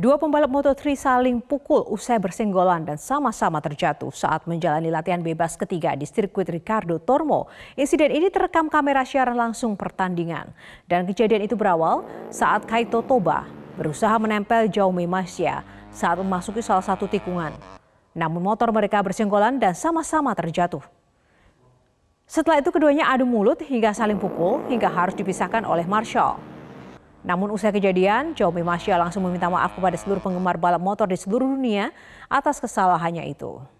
Dua pembalap Moto3 saling pukul usai bersenggolan dan sama-sama terjatuh saat menjalani latihan bebas ketiga di sirkuit Ricardo Tormo. Insiden ini terekam kamera siaran langsung pertandingan. Dan kejadian itu berawal saat Kaito Toba berusaha menempel Jaume Masia saat memasuki salah satu tikungan. Namun motor mereka bersenggolan dan sama-sama terjatuh. Setelah itu keduanya adu mulut hingga saling pukul hingga harus dipisahkan oleh Marshall. Namun usai kejadian, Xiaomi Masya langsung meminta maaf kepada seluruh penggemar balap motor di seluruh dunia atas kesalahannya itu.